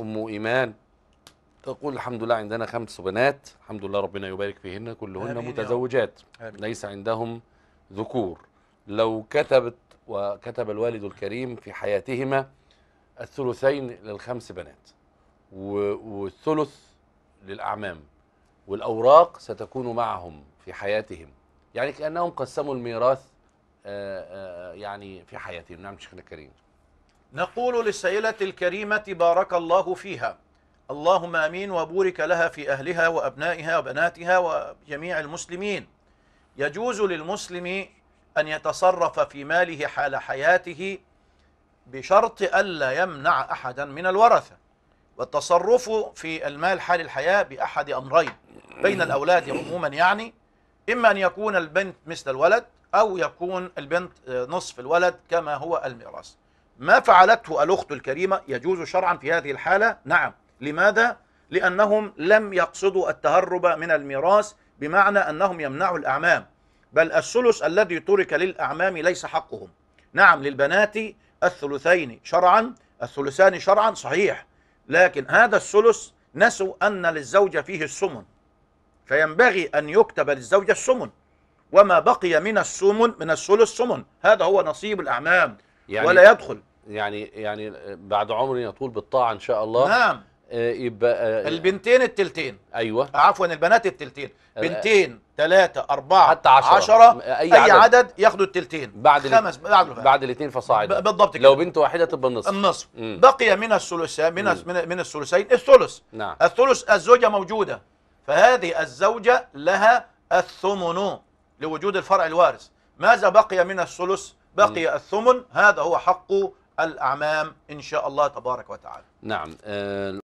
أم إيمان تقول الحمد لله عندنا خمس بنات الحمد لله ربنا يبارك فيهن كلهن متزوجات ليس عندهم ذكور لو كتبت وكتب الوالد الكريم في حياتهما الثلثين للخمس بنات والثلث للأعمام والأوراق ستكون معهم في حياتهم يعني كأنهم قسموا الميراث آه، آه، يعني في حياتهم نعم شيخنا الكريم نقول للسائلة الكريمة بارك الله فيها اللهم امين وبورك لها في اهلها وابنائها وبناتها وجميع المسلمين يجوز للمسلم ان يتصرف في ماله حال حياته بشرط الا يمنع احدا من الورثه والتصرف في المال حال الحياه باحد امرين بين الاولاد عموما يعني اما ان يكون البنت مثل الولد او يكون البنت نصف الولد كما هو الميراث ما فعلته الأخت الكريمة يجوز شرعا في هذه الحالة نعم لماذا؟ لأنهم لم يقصدوا التهرب من الميراث بمعنى أنهم يمنعوا الأعمام بل الثلث الذي ترك للأعمام ليس حقهم نعم للبنات الثلثين شرعا الثلثان شرعا صحيح لكن هذا الثلث نسوا أن للزوجة فيه السمن فينبغي أن يكتب للزوجة السمن وما بقي من السمن من الثلث سمن هذا هو نصيب الأعمام يعني ولا يدخل يعني يعني بعد عمر يطول بالطاعه ان شاء الله نعم آه، يبقى آه، البنتين التلتين ايوه عفوا البنات التلتين آه، بنتين ثلاثة أربعة حتى عشرة, عشرة أي, أي عدد, عدد ياخدوا التلتين بعد خمس بعد بعد الاثنين فصاعدا بالضبط كده لو بنت واحدة تبقى النصف النصف بقي من الثلثين من من الثلثين الثلث نعم الثلث الزوجة موجودة فهذه الزوجة لها الثمن لوجود الفرع الوارث ماذا بقي من الثلث بقي الثمن هذا هو حق الأعمام إن شاء الله تبارك وتعالى نعم آه،